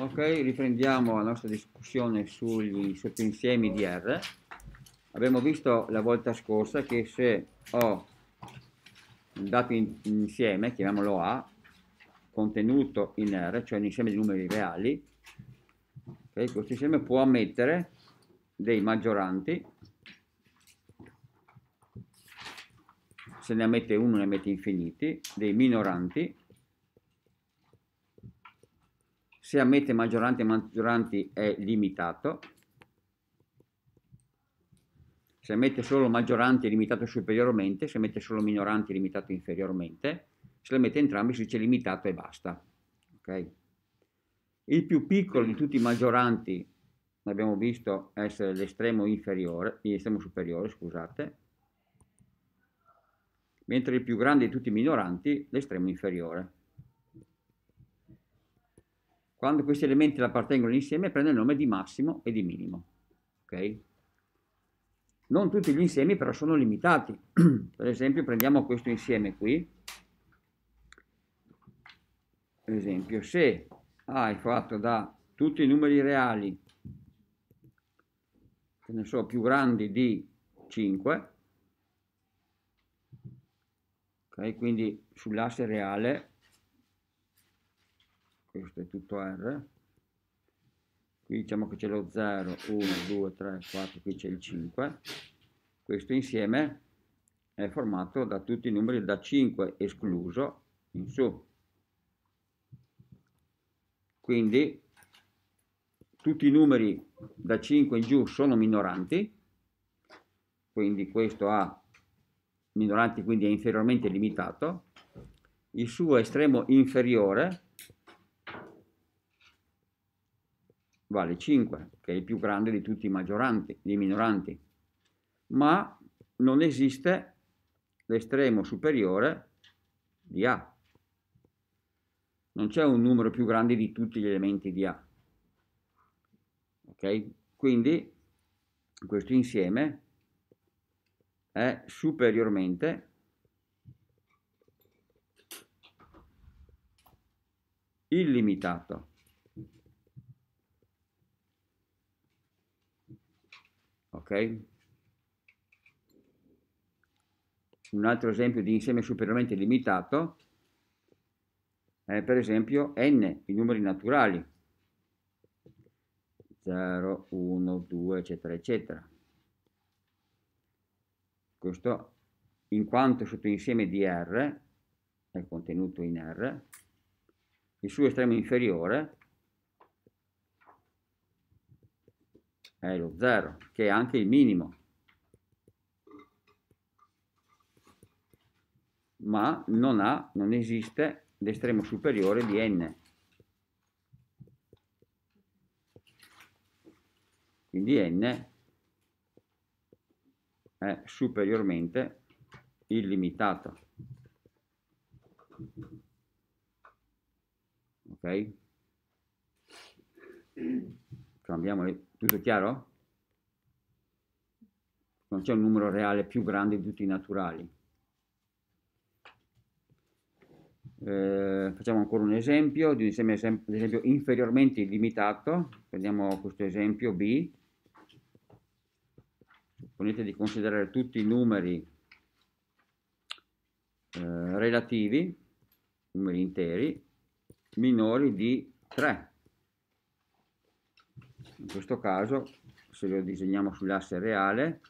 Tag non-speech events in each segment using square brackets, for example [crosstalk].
Ok, riprendiamo la nostra discussione sugli sottoinsiemi di R. Abbiamo visto la volta scorsa che se ho un dato in, insieme, chiamiamolo A, contenuto in R, cioè un insieme di numeri reali, okay, questo insieme può ammettere dei maggioranti, se ne ammette uno ne ammette infiniti, dei minoranti, se ammette maggioranti e maggioranti è limitato, se ammette solo maggioranti è limitato superiormente, se ammette solo minoranti è limitato inferiormente, se le mette entrambi si dice limitato e basta. Okay? Il più piccolo di tutti i maggioranti, l'abbiamo visto essere l'estremo inferiore, l'estremo superiore, scusate, mentre il più grande di tutti i minoranti l'estremo inferiore. Quando questi elementi appartengono insieme prende il nome di massimo e di minimo. Okay? Non tutti gli insiemi però sono limitati. [clears throat] per esempio prendiamo questo insieme qui. Per esempio se hai fatto da tutti i numeri reali, che ne so, più grandi di 5, okay, quindi sull'asse reale questo è tutto R qui diciamo che c'è lo 0 1 2 3 4 qui c'è il 5 questo insieme è formato da tutti i numeri da 5 escluso in su quindi tutti i numeri da 5 in giù sono minoranti quindi questo ha minoranti quindi è inferiormente limitato il suo estremo inferiore vale 5, che è il più grande di tutti i maggioranti, i minoranti, ma non esiste l'estremo superiore di A. Non c'è un numero più grande di tutti gli elementi di A. Ok? Quindi questo insieme è superiormente illimitato. Un altro esempio di insieme superiormente limitato è per esempio n, i numeri naturali, 0, 1, 2, eccetera, eccetera. Questo in quanto sottoinsieme di R, è contenuto in R, il suo estremo inferiore è lo 0, che è anche il minimo. Ma non, ha, non esiste l'estremo superiore di n. Quindi n è superiormente illimitato. Ok? Cambiamo le tutto chiaro? Non c'è un numero reale più grande di tutti i naturali. Eh, facciamo ancora un esempio di un insieme esem esempio inferiormente limitato. Prendiamo questo esempio B. Supponete di considerare tutti i numeri eh, relativi, numeri interi, minori di 3 in questo caso se lo disegniamo sull'asse reale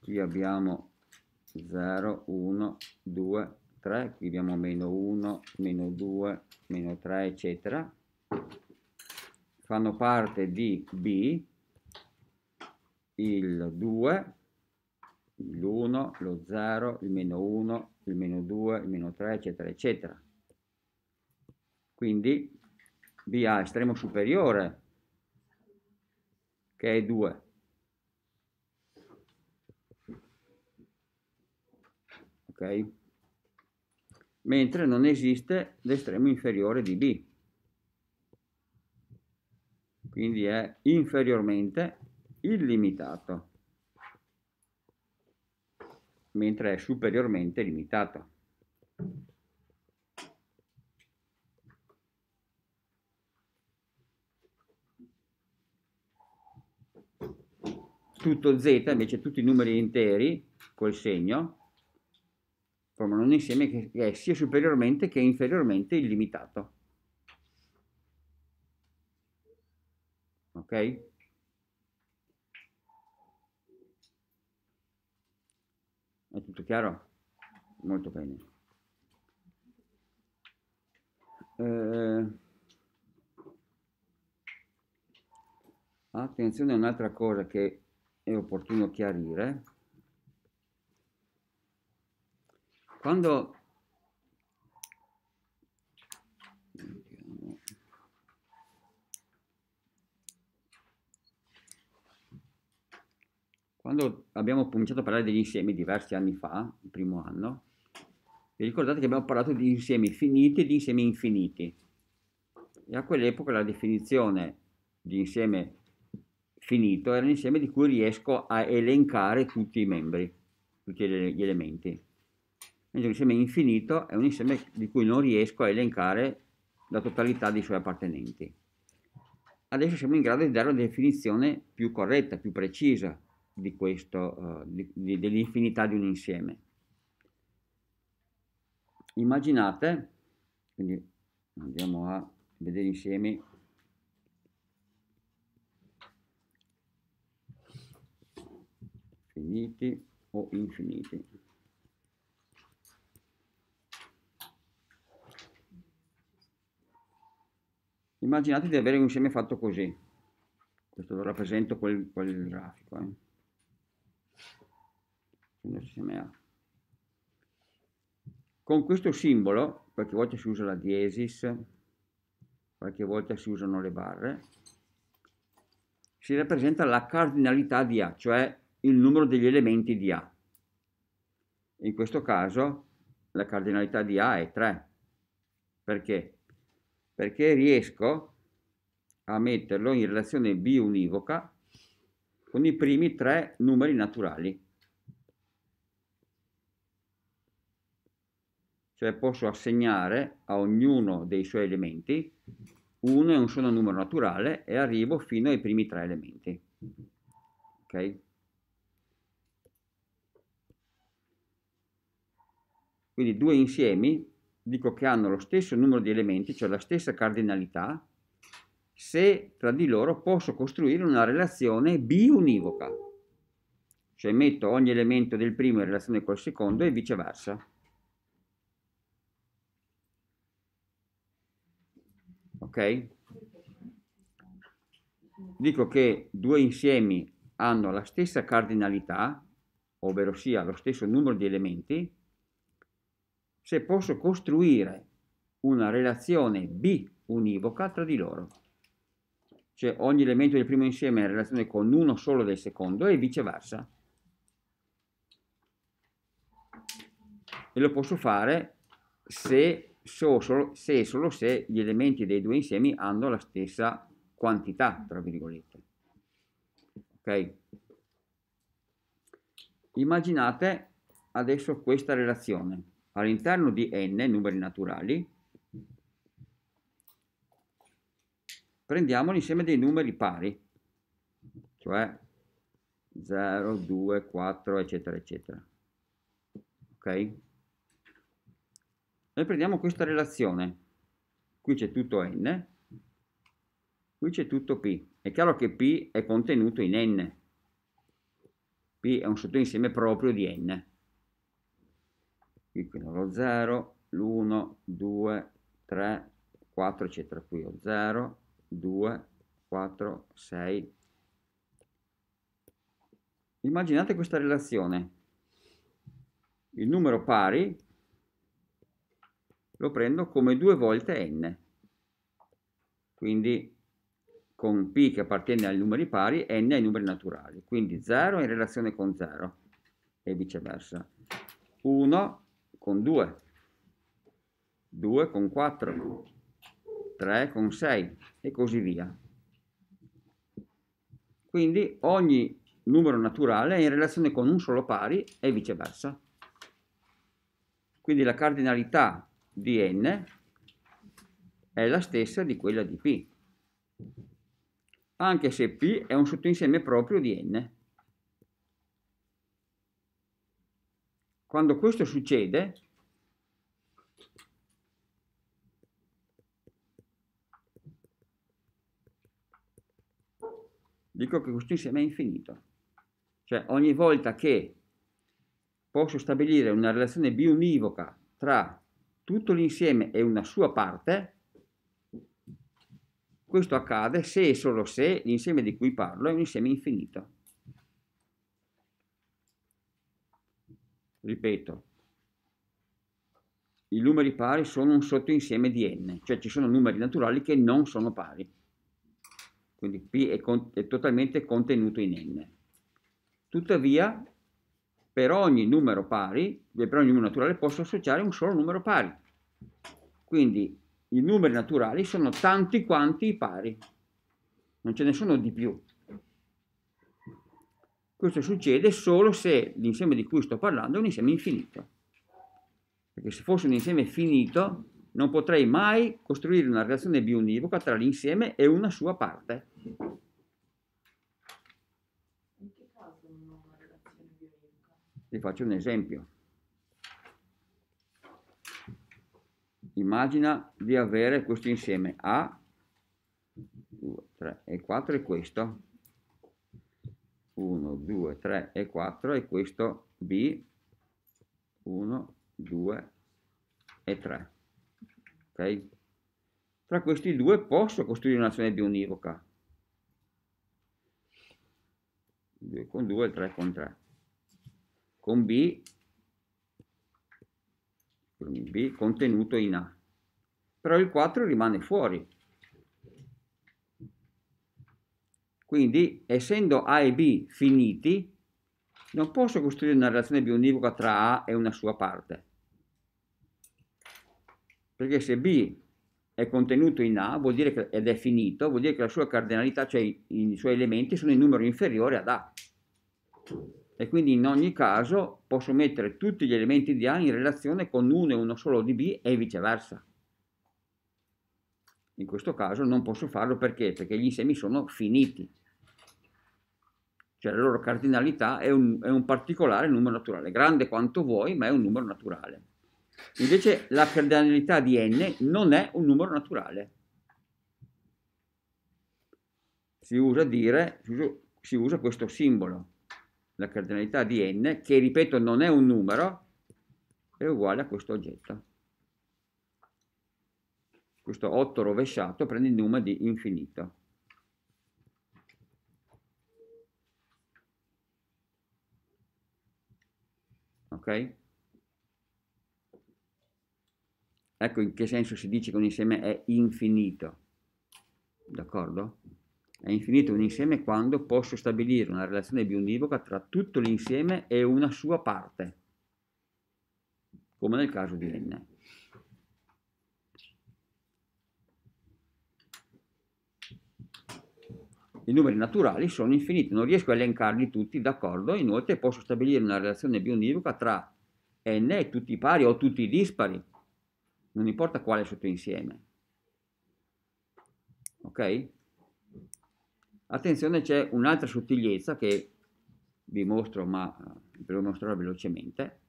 qui abbiamo 0 1 2 3 qui abbiamo meno 1 meno 2 meno 3 eccetera fanno parte di b il 2 l'1 lo 0 il meno 1 il meno 2 il meno 3 eccetera eccetera quindi BA estremo superiore, che è 2. Ok? Mentre non esiste l'estremo inferiore di B. Quindi è inferiormente illimitato, mentre è superiormente limitato. tutto z, invece tutti i numeri interi, col segno, formano un insieme che è sia superiormente che inferiormente illimitato. Ok? È tutto chiaro? Molto bene. Eh, attenzione a un'altra cosa che è opportuno chiarire, quando quando abbiamo cominciato a parlare degli insiemi diversi anni fa, il primo anno, vi ricordate che abbiamo parlato di insiemi finiti e di insiemi infiniti. E a quell'epoca la definizione di insieme finito era un insieme di cui riesco a elencare tutti i membri, tutti gli elementi. Mentre un insieme infinito è un insieme di cui non riesco a elencare la totalità dei suoi appartenenti. Adesso siamo in grado di dare una definizione più corretta, più precisa di questo, uh, di, di, dell'infinità di un insieme. Immaginate, quindi andiamo a vedere insieme finiti o infiniti. Immaginate di avere un insieme fatto così. Questo lo rappresento con il grafico. Eh. Con questo simbolo, qualche volta si usa la diesis, qualche volta si usano le barre, si rappresenta la cardinalità di A, cioè il numero degli elementi di A. In questo caso la cardinalità di A è 3. Perché? Perché riesco a metterlo in relazione B univoca con i primi tre numeri naturali. Cioè posso assegnare a ognuno dei suoi elementi uno e un solo numero naturale e arrivo fino ai primi tre elementi. Okay? Quindi due insiemi, dico che hanno lo stesso numero di elementi, cioè la stessa cardinalità, se tra di loro posso costruire una relazione biunivoca. Cioè metto ogni elemento del primo in relazione col secondo e viceversa. Ok? Dico che due insiemi hanno la stessa cardinalità, ovvero sia lo stesso numero di elementi, se posso costruire una relazione bi-univoca tra di loro. Cioè ogni elemento del primo insieme è in relazione con uno solo del secondo e viceversa. E lo posso fare se, so, solo, se solo se gli elementi dei due insiemi hanno la stessa quantità, tra virgolette. Ok? Immaginate adesso questa relazione all'interno di n numeri naturali prendiamo l'insieme dei numeri pari, cioè 0, 2, 4, eccetera, eccetera. Ok? Noi prendiamo questa relazione, qui c'è tutto n, qui c'è tutto p. È chiaro che p è contenuto in n, p è un sottoinsieme proprio di n qui quindi lo 0 l'1 2 3 4 eccetera qui ho 0 2 4 6 immaginate questa relazione il numero pari lo prendo come due volte n quindi con p che appartiene ai numeri pari n ai numeri naturali quindi 0 in relazione con 0 e viceversa 1 con 2, 2 con 4, 3 con 6 e così via. Quindi ogni numero naturale è in relazione con un solo pari e viceversa. Quindi la cardinalità di n è la stessa di quella di p, anche se p è un sottoinsieme proprio di n. Quando questo succede, dico che questo insieme è infinito. Cioè ogni volta che posso stabilire una relazione bionivoca tra tutto l'insieme e una sua parte, questo accade se e solo se l'insieme di cui parlo è un insieme infinito. ripeto, i numeri pari sono un sottoinsieme di n, cioè ci sono numeri naturali che non sono pari. Quindi P è, con è totalmente contenuto in n. Tuttavia, per ogni numero pari, per ogni numero naturale, posso associare un solo numero pari. Quindi i numeri naturali sono tanti quanti i pari. Non ce ne sono di più. Questo succede solo se l'insieme di cui sto parlando è un insieme infinito. Perché se fosse un insieme finito non potrei mai costruire una relazione bionivoca tra l'insieme e una sua parte. Vi faccio un esempio. Immagina di avere questo insieme A, 2, 3 e 4 e questo 1, 2, 3 e 4 e questo B 1, 2 e 3. Ok? Tra questi due posso costruire un'azione bionivoca. 2 con 2 e 3 con 3. Con B, B contenuto in A. Però il 4 rimane fuori. Quindi, essendo A e B finiti, non posso costruire una relazione bionivoca tra A e una sua parte. Perché se B è contenuto in A vuol dire che, ed è finito, vuol dire che la sua cardinalità, cioè i, i suoi elementi, sono in numero inferiore ad A. E quindi in ogni caso posso mettere tutti gli elementi di A in relazione con uno e uno solo di B e viceversa. In questo caso non posso farlo perché? Perché gli insiemi sono finiti. Cioè la loro cardinalità è un, è un particolare numero naturale, grande quanto vuoi, ma è un numero naturale. Invece la cardinalità di n non è un numero naturale. Si usa dire, si usa questo simbolo, la cardinalità di n, che ripeto non è un numero, è uguale a questo oggetto questo 8 rovesciato prende il numero di infinito. Ok? Ecco in che senso si dice che un insieme è infinito. D'accordo? È infinito un insieme quando posso stabilire una relazione bionivoca tra tutto l'insieme e una sua parte, come nel caso di n. I numeri naturali sono infiniti, non riesco a elencarli tutti, d'accordo? Inoltre posso stabilire una relazione bionivoca tra n e tutti i pari o tutti i dispari, non importa quale sottoinsieme. Ok? Attenzione, c'è un'altra sottigliezza che vi mostro, ma eh, ve lo mostrerò velocemente.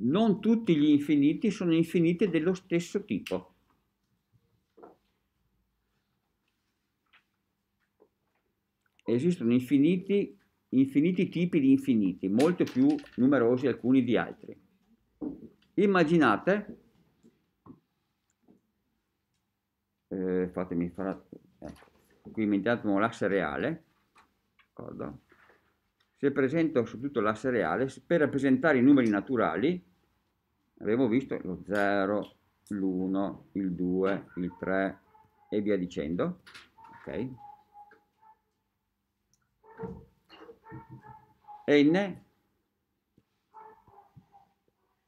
Non tutti gli infiniti sono infiniti dello stesso tipo. esistono infiniti, infiniti tipi di infiniti, molto più numerosi alcuni di altri. Immaginate, eh, fatemi fare, ecco, qui mettiamo l'asse reale, d'accordo? se presento su tutto l'asse reale, per rappresentare i numeri naturali, abbiamo visto lo 0, l'1, il 2, il 3 e via dicendo, ok? n,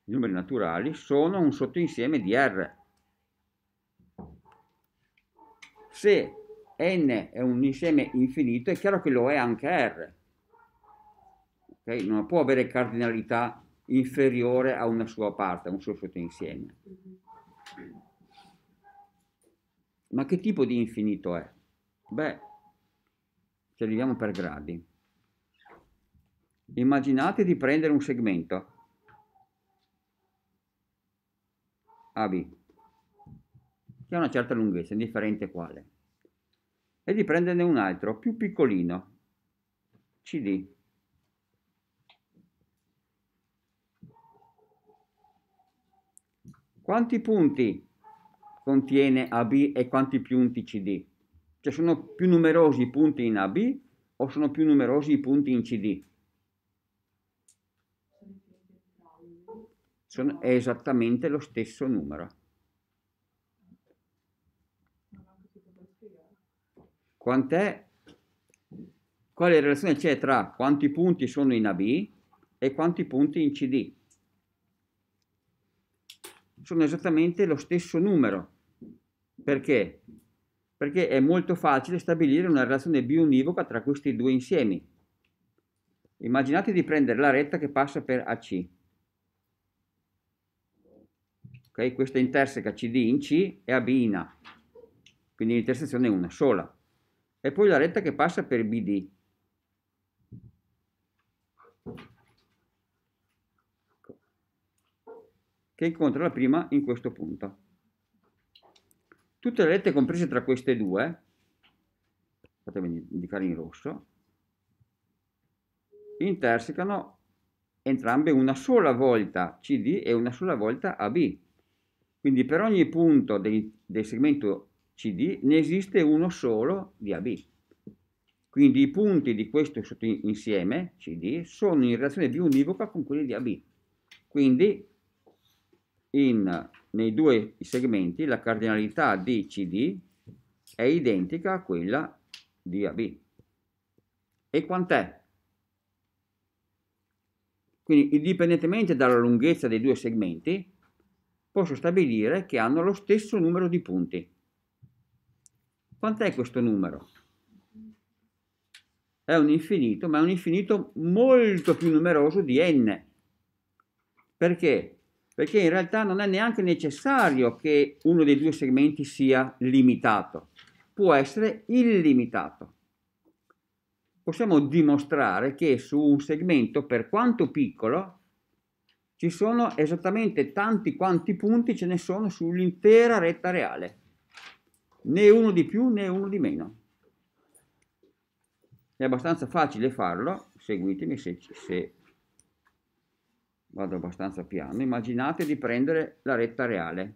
i numeri naturali, sono un sottoinsieme di R. Se n è un insieme infinito, è chiaro che lo è anche R. Okay? Non può avere cardinalità inferiore a una sua parte, a un suo sottoinsieme. Ma che tipo di infinito è? Beh, ci arriviamo per gradi. Immaginate di prendere un segmento AB che ha una certa lunghezza, indifferente quale, e di prenderne un altro più piccolino, CD, quanti punti contiene AB e quanti punti CD? Cioè sono più numerosi i punti in AB o sono più numerosi i punti in CD? sono, è esattamente lo stesso numero. Quant'è? Quale relazione c'è tra quanti punti sono in AB e quanti punti in CD? Sono esattamente lo stesso numero. Perché? Perché è molto facile stabilire una relazione biunivoca tra questi due insiemi. Immaginate di prendere la retta che passa per AC Okay? Questa interseca CD in C e AB in A, quindi l'intersezione è una sola. E poi la retta che passa per BD. Ecco. Che incontra la prima in questo punto. Tutte le rette comprese tra queste due, fatemi indicare in rosso, intersecano entrambe una sola volta CD e una sola volta AB. Quindi per ogni punto del, del segmento CD ne esiste uno solo di AB. Quindi i punti di questo sottoinsieme CD sono in relazione più univoca con quelli di AB. Quindi in, nei due segmenti la cardinalità di CD è identica a quella di AB. E quant'è? Quindi indipendentemente dalla lunghezza dei due segmenti, posso stabilire che hanno lo stesso numero di punti. Quant'è questo numero? È un infinito, ma è un infinito molto più numeroso di n. Perché? Perché in realtà non è neanche necessario che uno dei due segmenti sia limitato, può essere illimitato. Possiamo dimostrare che su un segmento, per quanto piccolo, ci sono esattamente tanti quanti punti ce ne sono sull'intera retta reale, né uno di più né uno di meno. È abbastanza facile farlo, seguitemi se, se vado abbastanza piano, immaginate di prendere la retta reale,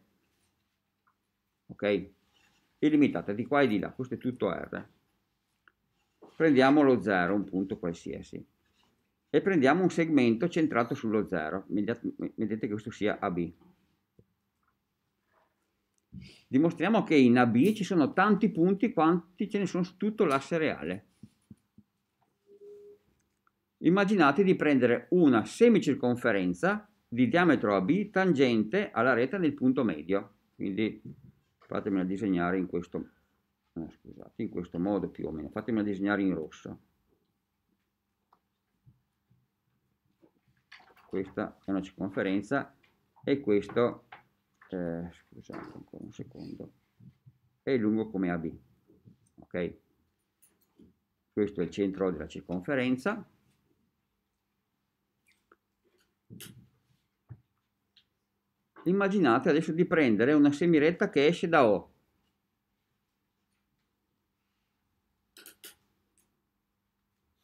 ok? Illimitate di qua e di là, questo è tutto R. Prendiamo lo 0, un punto qualsiasi e prendiamo un segmento centrato sullo 0, vedete che questo sia AB. Dimostriamo che in AB ci sono tanti punti quanti ce ne sono su tutto l'asse reale. Immaginate di prendere una semicirconferenza di diametro AB tangente alla rete del punto medio, quindi fatemela disegnare in questo, no, eh, scusate, in questo modo più o meno, fatemela disegnare in rosso. questa è una circonferenza e questo, eh, scusate ancora un secondo, è lungo come AB, ok? Questo è il centro della circonferenza. Immaginate adesso di prendere una semiretta che esce da O,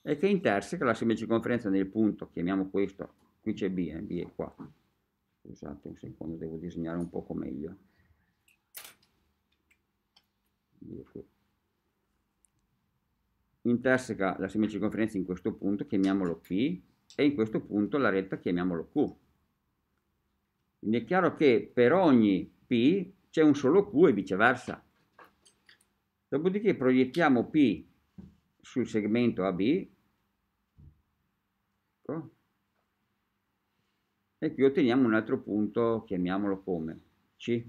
e che interseca la semicirconferenza nel punto, chiamiamo questo qui c'è B, eh, B è qua, scusate un secondo, devo disegnare un poco meglio, B è qui, interseca la semicirconferenza in questo punto, chiamiamolo P, e in questo punto la retta chiamiamolo Q. Quindi è chiaro che per ogni P c'è un solo Q e viceversa. Dopodiché proiettiamo P sul segmento AB, ecco, e qui otteniamo un altro punto, chiamiamolo come C.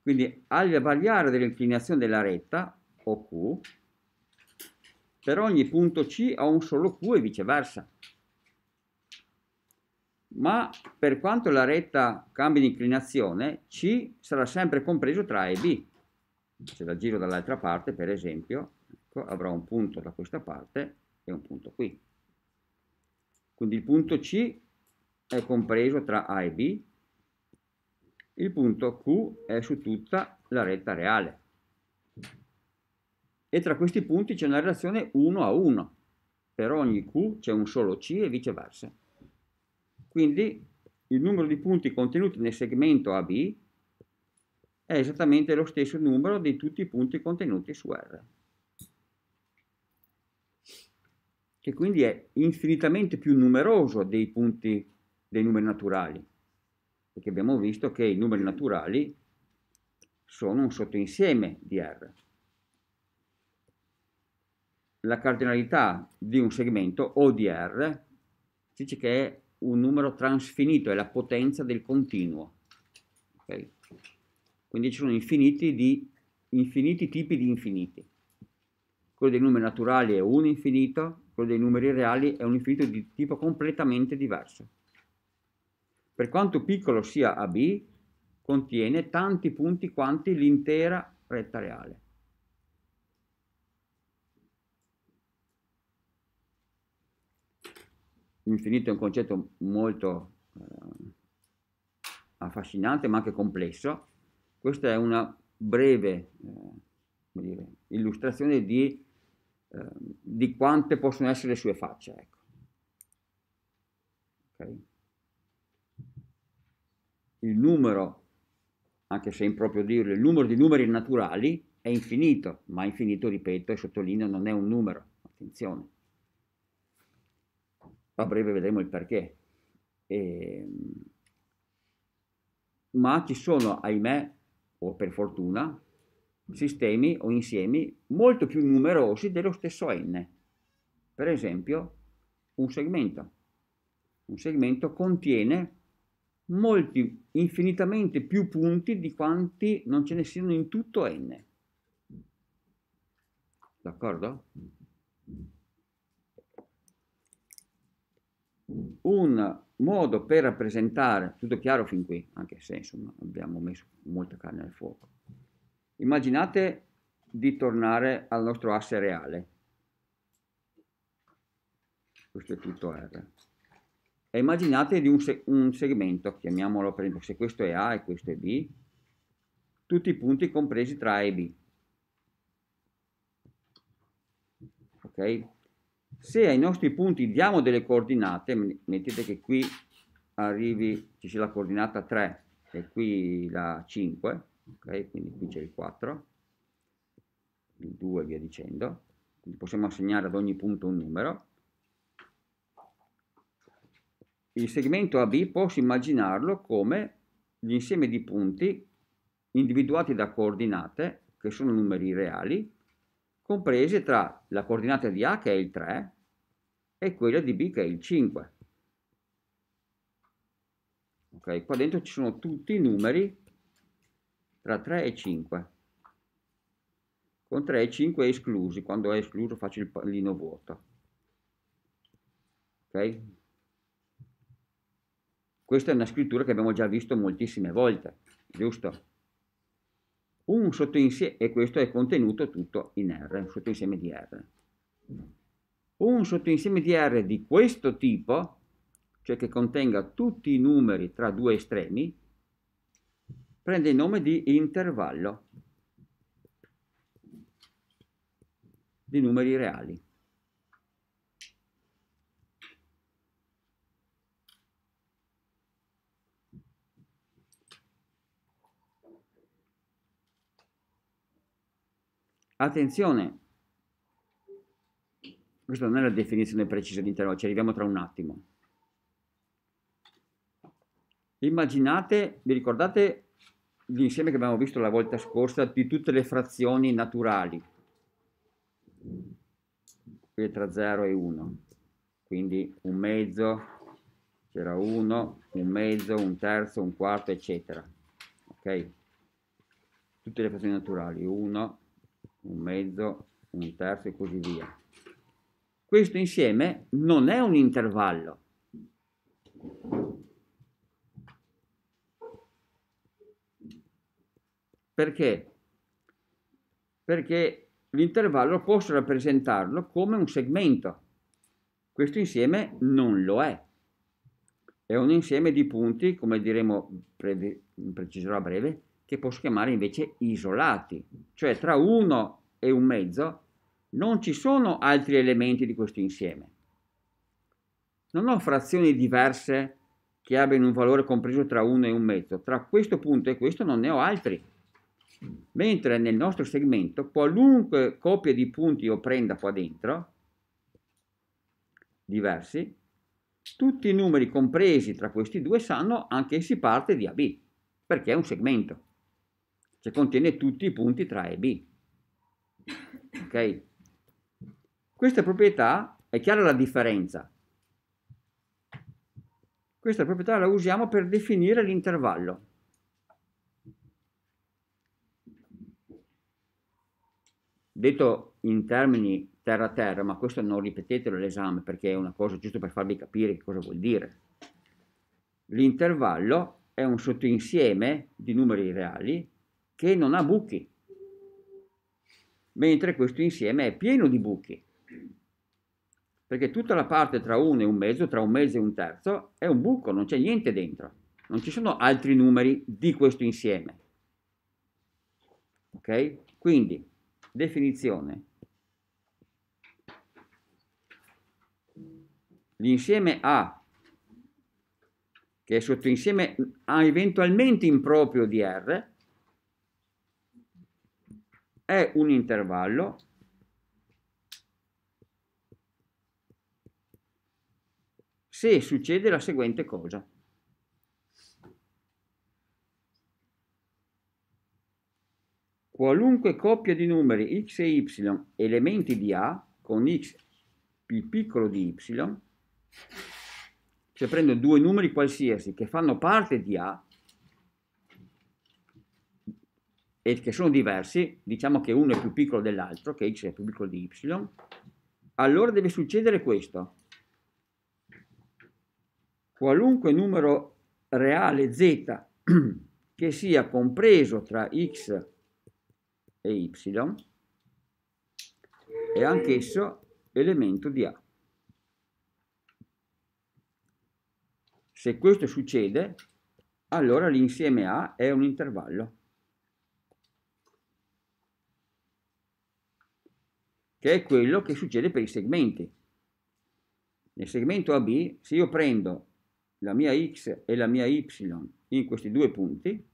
Quindi al variare dell'inclinazione della retta, OQ, per ogni punto C ho un solo Q e viceversa. Ma per quanto la retta cambi di inclinazione, C sarà sempre compreso tra A e B. Se la giro dall'altra parte, per esempio, ecco, avrò un punto da questa parte e un punto qui. Quindi il punto C è compreso tra A e B, il punto Q è su tutta la retta reale. E tra questi punti c'è una relazione 1 a 1. Per ogni Q c'è un solo C e viceversa. Quindi il numero di punti contenuti nel segmento AB è esattamente lo stesso numero di tutti i punti contenuti su R. che quindi è infinitamente più numeroso dei punti dei numeri naturali, perché abbiamo visto che i numeri naturali sono un sottoinsieme di R. La cardinalità di un segmento O di R dice che è un numero transfinito, è la potenza del continuo. Okay? Quindi ci sono infiniti, di, infiniti tipi di infiniti quello dei numeri naturali è un infinito, quello dei numeri reali è un infinito di tipo completamente diverso. Per quanto piccolo sia AB, contiene tanti punti quanti l'intera retta reale. L'infinito è un concetto molto eh, affascinante ma anche complesso. Questa è una breve eh, dire, illustrazione di Ehm, di quante possono essere le sue facce. Ecco. Okay. Il numero, anche se è improprio dirlo, il numero di numeri naturali è infinito, ma infinito, ripeto e sottolineo, non è un numero, attenzione. A breve vedremo il perché. E... Ehm, ma ci sono, ahimè, o per fortuna, sistemi o insiemi molto più numerosi dello stesso n. Per esempio, un segmento. Un segmento contiene molti, infinitamente più punti di quanti non ce ne siano in tutto n. D'accordo? Un modo per rappresentare, tutto chiaro fin qui, anche se insomma abbiamo messo molta carne al fuoco, Immaginate di tornare al nostro asse reale. Questo è tutto R. E immaginate di un, se un segmento, chiamiamolo per esempio, se questo è A e questo è B, tutti i punti compresi tra A e B. Ok? Se ai nostri punti diamo delle coordinate, mettete che qui arrivi, ci sia la coordinata 3 e qui la 5, ok quindi qui c'è il 4 il 2 e via dicendo quindi possiamo assegnare ad ogni punto un numero il segmento AB posso immaginarlo come l'insieme di punti individuati da coordinate che sono numeri reali comprese tra la coordinata di A che è il 3 e quella di B che è il 5 ok qua dentro ci sono tutti i numeri tra 3 e 5 con 3 e 5 esclusi quando è escluso faccio il pallino vuoto ok questa è una scrittura che abbiamo già visto moltissime volte giusto un sottoinsieme e questo è contenuto tutto in R un sottoinsieme di R un sottoinsieme di R di questo tipo cioè che contenga tutti i numeri tra due estremi prende il nome di intervallo di numeri reali. Attenzione, questa non è la definizione precisa di intervallo, ci arriviamo tra un attimo. Immaginate, vi ricordate l'insieme che abbiamo visto la volta scorsa di tutte le frazioni naturali, qui tra 0 e 1, quindi un mezzo, c'era 1, un mezzo, un terzo, un quarto, eccetera. Ok? Tutte le frazioni naturali, 1, un mezzo, un terzo e così via. Questo insieme non è un intervallo, Perché? Perché l'intervallo posso rappresentarlo come un segmento. Questo insieme non lo è. È un insieme di punti, come diremo breve, preciserò a breve, che posso chiamare invece isolati. Cioè tra 1 e un mezzo non ci sono altri elementi di questo insieme. Non ho frazioni diverse che abbiano un valore compreso tra 1 e un mezzo. Tra questo punto e questo non ne ho altri Mentre nel nostro segmento qualunque coppia di punti io prenda qua dentro, diversi, tutti i numeri compresi tra questi due sanno anche essi parte di AB, perché è un segmento, cioè contiene tutti i punti tra A e B. Ok? Questa proprietà, è chiara la differenza, questa proprietà la usiamo per definire l'intervallo. Detto in termini terra-terra, ma questo non ripetetelo l'esame perché è una cosa giusto per farvi capire che cosa vuol dire. L'intervallo è un sottoinsieme di numeri reali che non ha buchi, mentre questo insieme è pieno di buchi, perché tutta la parte tra 1 e un mezzo, tra un mezzo e un terzo, è un buco, non c'è niente dentro, non ci sono altri numeri di questo insieme. Ok? Quindi Definizione. L'insieme A, che è sottoinsieme A eventualmente improprio di R, è un intervallo se succede la seguente cosa. Qualunque coppia di numeri x e y elementi di A con x più piccolo di y, cioè prendo due numeri qualsiasi che fanno parte di A e che sono diversi, diciamo che uno è più piccolo dell'altro, che x è più piccolo di y, allora deve succedere questo. Qualunque numero reale z [clears throat] che sia compreso tra x e y, e y è anch'esso elemento di A. Se questo succede, allora l'insieme A è un intervallo che è quello che succede per i segmenti. Nel segmento AB, se io prendo la mia x e la mia y in questi due punti,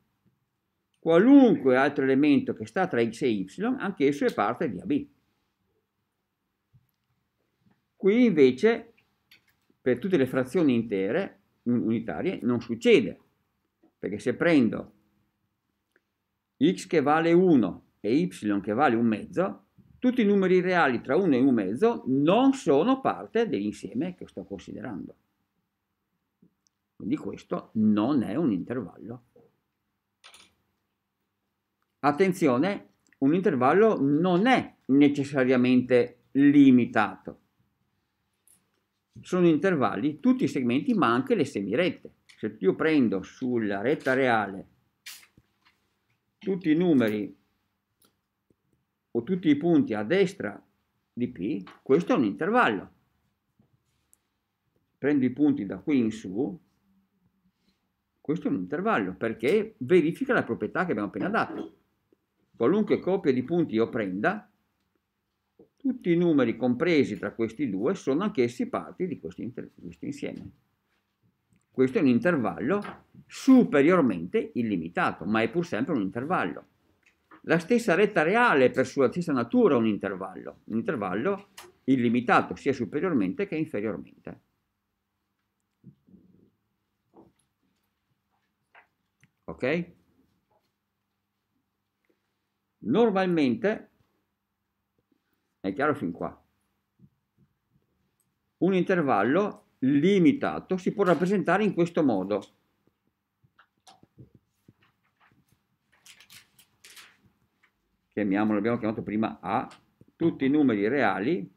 Qualunque altro elemento che sta tra x e y, anche esso è parte di AB. Qui invece, per tutte le frazioni intere, unitarie, non succede, perché se prendo x che vale 1 e y che vale un mezzo, tutti i numeri reali tra 1 e 1 mezzo non sono parte dell'insieme che sto considerando. Quindi questo non è un intervallo. Attenzione, un intervallo non è necessariamente limitato. Sono intervalli tutti i segmenti, ma anche le semirette. Se io prendo sulla retta reale tutti i numeri o tutti i punti a destra di P, questo è un intervallo. Prendo i punti da qui in su, questo è un intervallo perché verifica la proprietà che abbiamo appena dato qualunque coppia di punti io prenda, tutti i numeri compresi tra questi due sono anch'essi parti di questo, inter- questo insieme. Questo è un intervallo superiormente illimitato, ma è pur sempre un intervallo. La stessa retta reale per sua stessa natura è un intervallo, un intervallo illimitato sia superiormente che inferiormente. Ok? Normalmente, è chiaro fin qua, un intervallo limitato si può rappresentare in questo modo. Chiamiamolo, abbiamo chiamato prima A, tutti i numeri reali,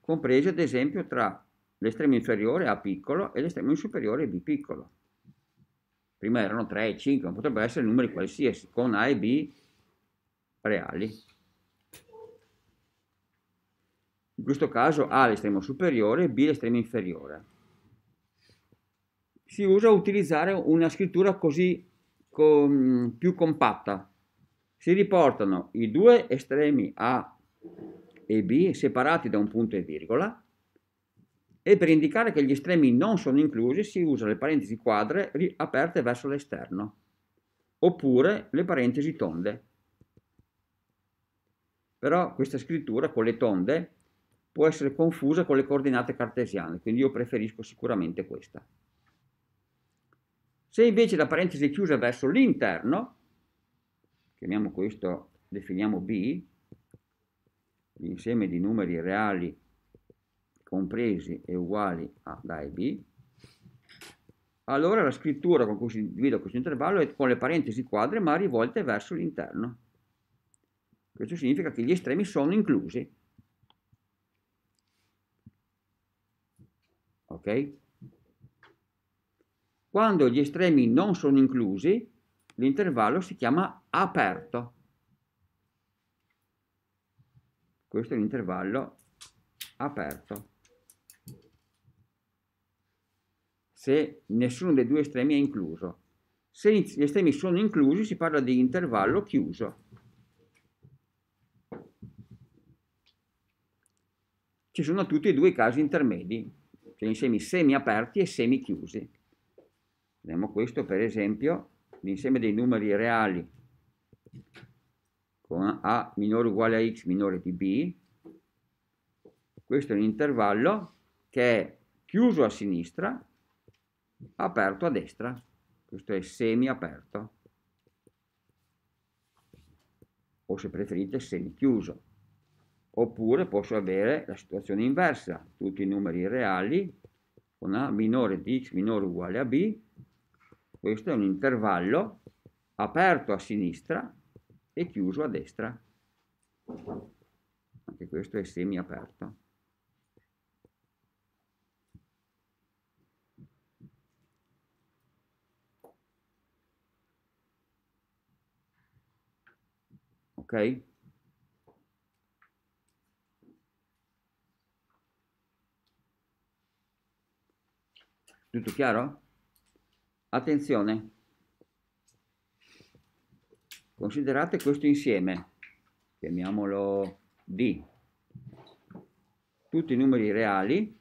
compresi ad esempio tra l'estremo inferiore A piccolo e l'estremo superiore B piccolo prima erano 3 e 5, ma potrebbero essere numeri qualsiasi, con A e B reali. In questo caso A è l'estremo superiore e B l'estremo inferiore. Si usa utilizzare una scrittura così con, più compatta. Si riportano i due estremi A e B separati da un punto e virgola e per indicare che gli estremi non sono inclusi si usa le parentesi quadre aperte verso l'esterno oppure le parentesi tonde. Però questa scrittura con le tonde può essere confusa con le coordinate cartesiane, quindi io preferisco sicuramente questa. Se invece la parentesi è chiusa verso l'interno, chiamiamo questo, definiamo B, l'insieme di numeri reali compresi e uguali a da e B, allora la scrittura con cui si divide questo intervallo è con le parentesi quadre ma rivolte verso l'interno. Questo significa che gli estremi sono inclusi. Ok? Quando gli estremi non sono inclusi, l'intervallo si chiama aperto. Questo è l'intervallo aperto. se nessuno dei due estremi è incluso. Se gli estremi sono inclusi si parla di intervallo chiuso. Ci sono tutti e due i casi intermedi, cioè insiemi semiaperti e semichiusi. Vediamo questo per esempio, l'insieme dei numeri reali con A minore uguale a X minore di B. Questo è un intervallo che è chiuso a sinistra aperto a destra, questo è semi aperto, o se preferite semi chiuso. Oppure posso avere la situazione inversa, tutti i numeri reali, con A minore di X minore uguale a B, questo è un intervallo aperto a sinistra e chiuso a destra. Anche questo è semi aperto. ok? Tutto chiaro? Attenzione, considerate questo insieme, chiamiamolo D, tutti i numeri reali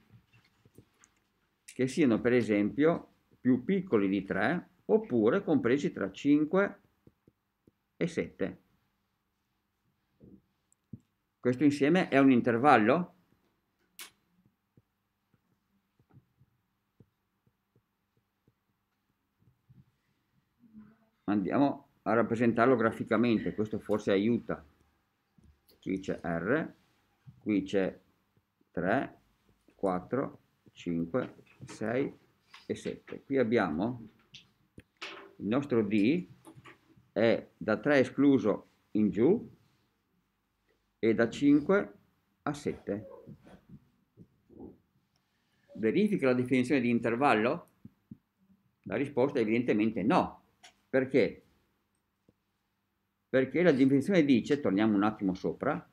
che siano per esempio più piccoli di 3 oppure compresi tra 5 e 7 questo insieme è un intervallo andiamo a rappresentarlo graficamente questo forse aiuta qui c'è R qui c'è 3 4 5 6 e 7 qui abbiamo il nostro D è da 3 escluso in giù e da 5 a 7. Verifica la definizione di intervallo? La risposta è evidentemente no. Perché? Perché la definizione dice, torniamo un attimo sopra,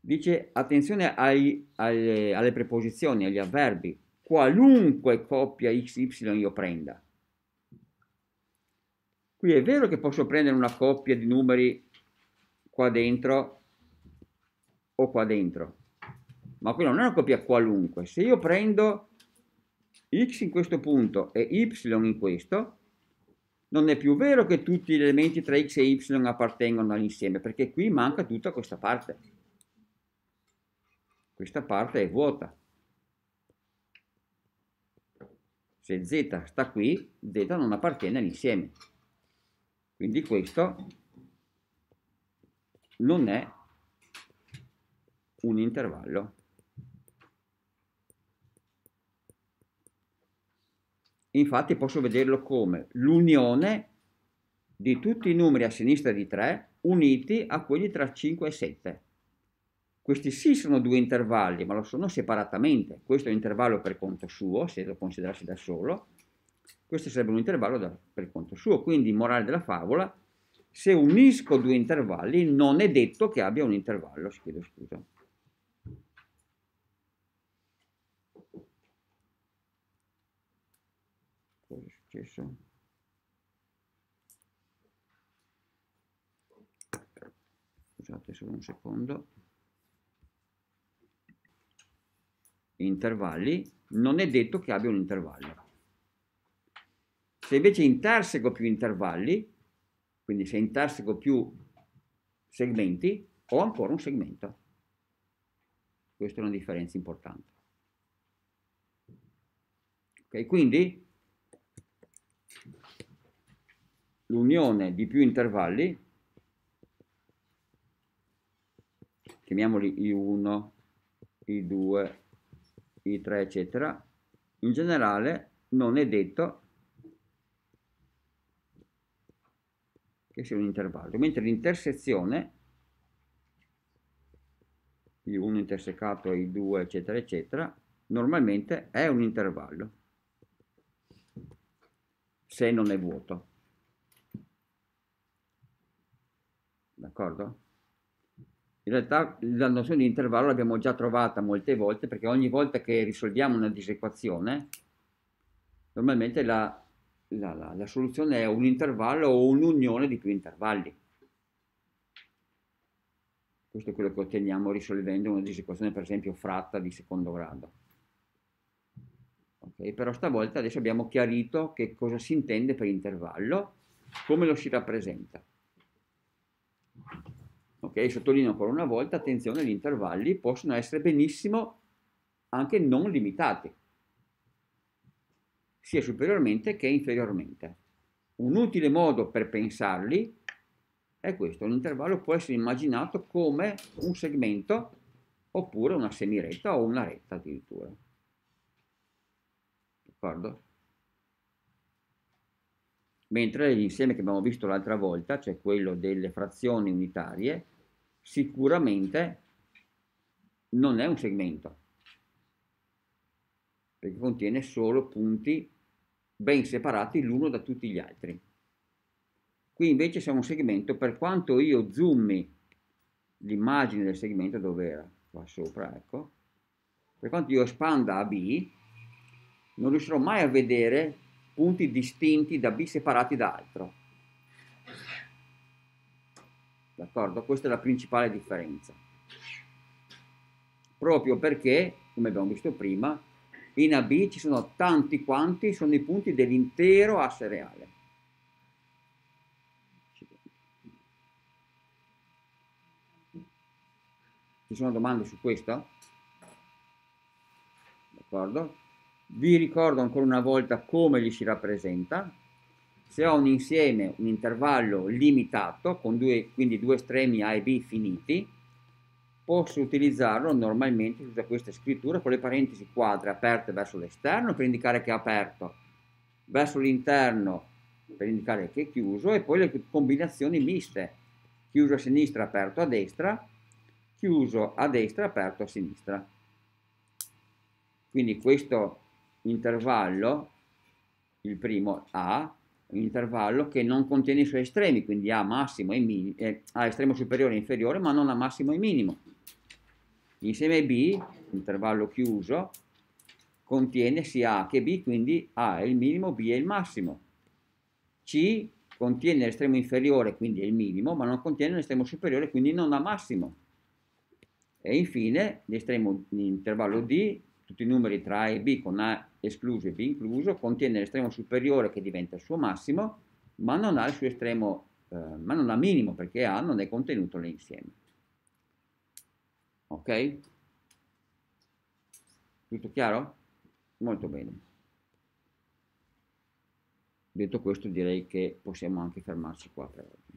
dice attenzione ai, alle, alle preposizioni, agli avverbi, qualunque coppia XY io prenda. Qui è vero che posso prendere una coppia di numeri qua dentro o qua dentro. Ma qui non è una copia qualunque. Se io prendo x in questo punto e y in questo, non è più vero che tutti gli elementi tra x e y appartengono all'insieme, perché qui manca tutta questa parte. Questa parte è vuota. Se z sta qui, z non appartiene all'insieme. Quindi questo non è un intervallo. Infatti posso vederlo come l'unione di tutti i numeri a sinistra di 3 uniti a quelli tra 5 e 7. Questi sì sono due intervalli, ma lo sono separatamente. Questo è un intervallo per conto suo, se lo considerassi da solo. Questo sarebbe un intervallo da, per conto suo. Quindi, morale della favola, se unisco due intervalli non è detto che abbia un intervallo, chiedo scusa. Cosa è successo? Scusate solo un secondo. Intervalli, non è detto che abbia un intervallo. Se invece interseco più intervalli, quindi se intarsico più segmenti, ho ancora un segmento. Questa è una differenza importante. Ok, quindi l'unione di più intervalli, chiamiamoli I1, I2, I3, eccetera, in generale non è detto che sia un intervallo, mentre l'intersezione I1 intersecato I2 eccetera eccetera normalmente è un intervallo se non è vuoto d'accordo? In realtà la nozione di intervallo l'abbiamo già trovata molte volte perché ogni volta che risolviamo una disequazione normalmente la la, la, la soluzione è un intervallo o un'unione di più intervalli. Questo è quello che otteniamo risolvendo una disequazione, per esempio, fratta di secondo grado. Okay, però stavolta adesso abbiamo chiarito che cosa si intende per intervallo, come lo si rappresenta. Ok, sottolineo ancora una volta, attenzione, gli intervalli possono essere benissimo anche non limitati sia superiormente che inferiormente. Un utile modo per pensarli è questo, l'intervallo può essere immaginato come un segmento oppure una semiretta o una retta addirittura. D'accordo? Mentre l'insieme che abbiamo visto l'altra volta, cioè quello delle frazioni unitarie, sicuramente non è un segmento, perché contiene solo punti ben separati l'uno da tutti gli altri. Qui invece siamo un segmento, per quanto io zoomi l'immagine del segmento dove era, qua sopra, ecco, per quanto io espanda a B, non riuscirò mai a vedere punti distinti da B separati da altro. D'accordo? Questa è la principale differenza. Proprio perché, come abbiamo visto prima, in AB ci sono tanti quanti sono i punti dell'intero asse reale. Ci sono domande su questo? D'accordo? Vi ricordo ancora una volta come li si rappresenta. Se ho un insieme, un intervallo limitato, con due, quindi due estremi A e B finiti, posso utilizzarlo normalmente mm. tutta questa scrittura con le parentesi quadre aperte verso l'esterno per indicare che è aperto, verso l'interno per indicare che è chiuso e poi le combinazioni miste, chiuso a sinistra, aperto a destra, chiuso a destra, aperto a sinistra. Quindi questo intervallo, il primo A, un intervallo che non contiene i suoi estremi, quindi A massimo e, eh, A estremo superiore e inferiore, ma non A massimo e minimo L'insieme B, intervallo chiuso, contiene sia A che B, quindi A è il minimo, B è il massimo. C contiene l'estremo inferiore, quindi è il minimo, ma non contiene l'estremo superiore, quindi non ha massimo. E infine l'estremo intervallo D, tutti i numeri tra A e B con A escluso e B incluso, contiene l'estremo superiore che diventa il suo massimo, ma non ha il suo estremo, eh, ma non ha minimo perché A non è contenuto nell'insieme ok? Tutto chiaro? Molto bene. Detto questo direi che possiamo anche fermarci qua per oggi.